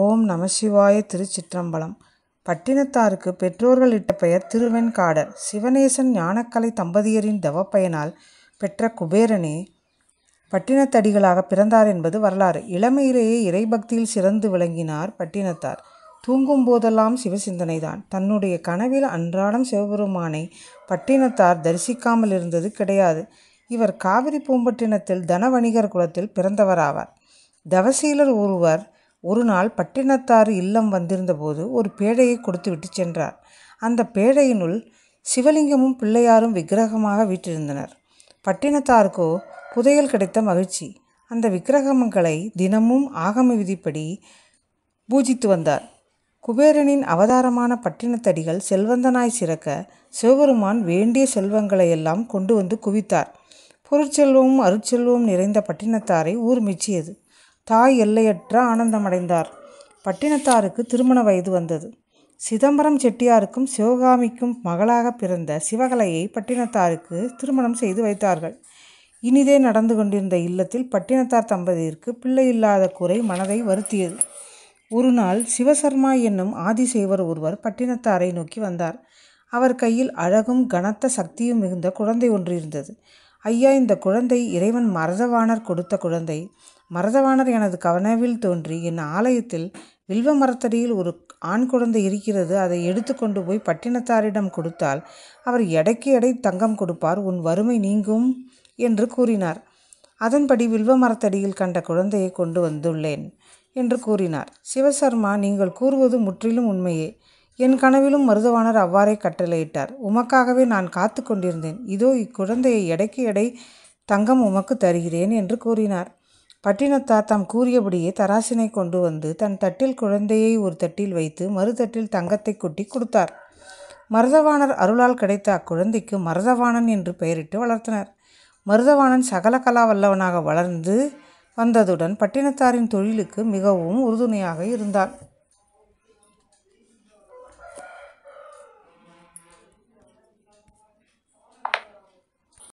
ஓம் நமசிவாய திருச்சிற்றம்பலம் பட்டினத்தாருக்கு பெற்றோர்கள் இட்ட பெயர் திருவெண்காடர் சிவநேசன் ஞானக்கலை தம்பதியரின் தவப்பயனால் பெற்ற குபேரனே பட்டினத்தடிகளாக பிறந்தார் என்பது வரலாறு இளமையிலேயே இறைபக்தியில் சிறந்து விளங்கினார் பட்டினத்தார் தூங்கும் போதெல்லாம் சிவசிந்தனைதான் தன்னுடைய கனவில் அன்றாடம் சிவபெருமானை பட்டினத்தார் தரிசிக்காமல் இருந்தது கிடையாது இவர் காவிரி பூம்பட்டினத்தில் தனவணிகர் குலத்தில் பிறந்தவராவார் தவசீலர் ஒருவர் ஒரு நாள் பட்டினத்தார் இல்லம் வந்திருந்தபோது ஒரு பேழையை கொடுத்துவிட்டு சென்றார் அந்த பேழையினுள் சிவலிங்கமும் பிள்ளையாரும் விக்கிரகமாக வீற்றிருந்தனர் பட்டினத்தாருக்கோ புதையல் கிடைத்த மகிழ்ச்சி அந்த விக்கிரகங்களை தினமும் ஆகம விதிப்படி பூஜித்து வந்தார் குபேரனின் அவதாரமான பட்டினத்தடிகள் செல்வந்தனாய் சிறக்க சிவபெருமான் வேண்டிய செல்வங்களை எல்லாம் கொண்டு வந்து குவித்தார் பொருட்செல்வமும் அருட்செல்வமும் நிறைந்த பட்டினத்தாரை ஊர் மிச்சியது தாய் எல்லையற்ற ஆனந்தமடைந்தார் பட்டினத்தாருக்கு திருமண வயது வந்தது சிதம்பரம் செட்டியாருக்கும் சிவகாமிக்கும் மகளாக பிறந்த சிவகலையை பட்டினத்தாருக்கு திருமணம் செய்து வைத்தார்கள் இனிதே நடந்து கொண்டிருந்த இல்லத்தில் பட்டினத்தார் தம்பதியிற்கு பிள்ளை இல்லாத குறை மனதை வருத்தியது ஒரு நாள் சிவசர்மா என்னும் ஆதிசைவர் ஒருவர் பட்டினத்தாரை நோக்கி வந்தார் அவர் கையில் அழகும் கனத்த சக்தியும் மிகுந்த குழந்தை ஒன்று இருந்தது ஐயா இந்த குழந்தை இறைவன் மரதவாணர் கொடுத்த குழந்தை மரதவாணர் எனது கவனவில் தோன்றி என் ஆலயத்தில் வில்வ மரத்தடியில் ஒரு ஆண் குழந்தை இருக்கிறது அதை எடுத்து கொண்டு போய் பட்டினத்தாரிடம் கொடுத்தால் அவர் எடைக்கு எடை தங்கம் கொடுப்பார் உன் வறுமை நீங்கும் என்று கூறினார் அதன்படி வில்வ மரத்தடியில் கண்ட குழந்தையை கொண்டு வந்துள்ளேன் என்று கூறினார் சிவசர்மா நீங்கள் கூறுவது முற்றிலும் உண்மையே என் கனவிலும் மருதவாணர் அவ்வாறே கட்டளையிட்டார் உமக்காகவே நான் காத்து கொண்டிருந்தேன் இதோ இக்குழந்தையை எடைக்கு எடை தங்கம் உமக்கு தருகிறேன் என்று கூறினார் பட்டினத்தாத்தாம் கூறியபடியே தராசினை கொண்டு வந்து தன் தட்டில் குழந்தையை ஒரு தட்டில் வைத்து மறுதட்டில் தங்கத்தை குட்டி கொடுத்தார் மருதவாணர் அருளால் கிடைத்த அக்குழந்தைக்கு மருதவாணன் என்று பெயரிட்டு வளர்த்தனர் மருதவாணன் சகல கலா வல்லவனாக வளர்ந்து வந்ததுடன் பட்டினத்தாரின் தொழிலுக்கு மிகவும் உறுதுணையாக இருந்தார்